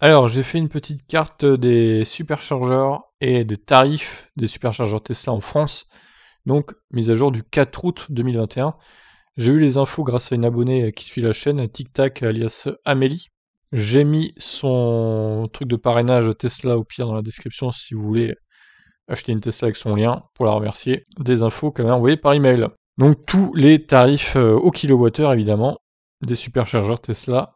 Alors, j'ai fait une petite carte des superchargeurs et des tarifs des superchargeurs Tesla en France. Donc, mise à jour du 4 août 2021. J'ai eu les infos grâce à une abonnée qui suit la chaîne, Tic Tac alias Amélie. J'ai mis son truc de parrainage Tesla au pire dans la description si vous voulez acheter une Tesla avec son lien pour la remercier. Des infos qu'elle m'a envoyées par email. Donc tous les tarifs euh, au kilowattheure évidemment des superchargeurs Tesla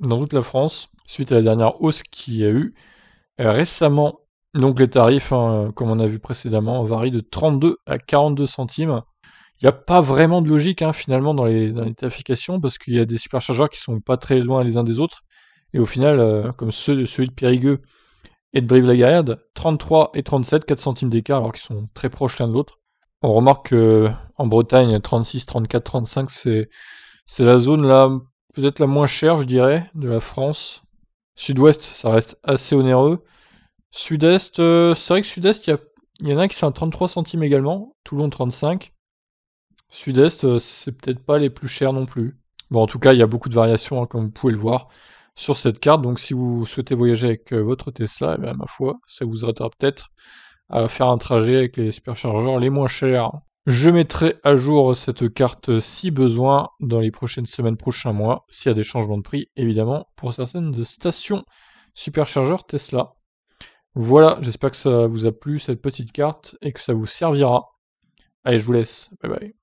dans toute la France suite à la dernière hausse qu'il y a eu euh, récemment. Donc les tarifs, hein, euh, comme on a vu précédemment, varient de 32 à 42 centimes. Il n'y a pas vraiment de logique hein, finalement dans les, dans tarifications parce qu'il y a des superchargeurs qui sont pas très loin les uns des autres. Et au final, euh, comme ceux, celui de Périgueux et de Brive-la-Gaillarde, 33 et 37, 4 centimes d'écart alors qu'ils sont très proches l'un de l'autre. On remarque que en Bretagne, 36, 34, 35, c'est la zone là être la moins chère, je dirais, de la France. Sud-Ouest, ça reste assez onéreux. Sud-Est, euh, c'est vrai que Sud-Est, il y, en a qui sont à 33 centimes également. Toulon, 35. Sud-Est, euh, c'est peut-être pas les plus chers non plus. Bon, en tout cas, il y a beaucoup de variations, hein, comme vous pouvez le voir sur cette carte. Donc, si vous souhaitez voyager avec euh, votre Tesla, eh ben, ma foi, ça vous aidera peut-être à faire un trajet avec les superchargeurs les moins chers je mettrai à jour cette carte si besoin dans les prochaines semaines, prochains mois, s'il y a des changements de prix, évidemment, pour certaines de stations superchargeurs Tesla. Voilà, j'espère que ça vous a plu cette petite carte et que ça vous servira. Allez, je vous laisse. Bye bye.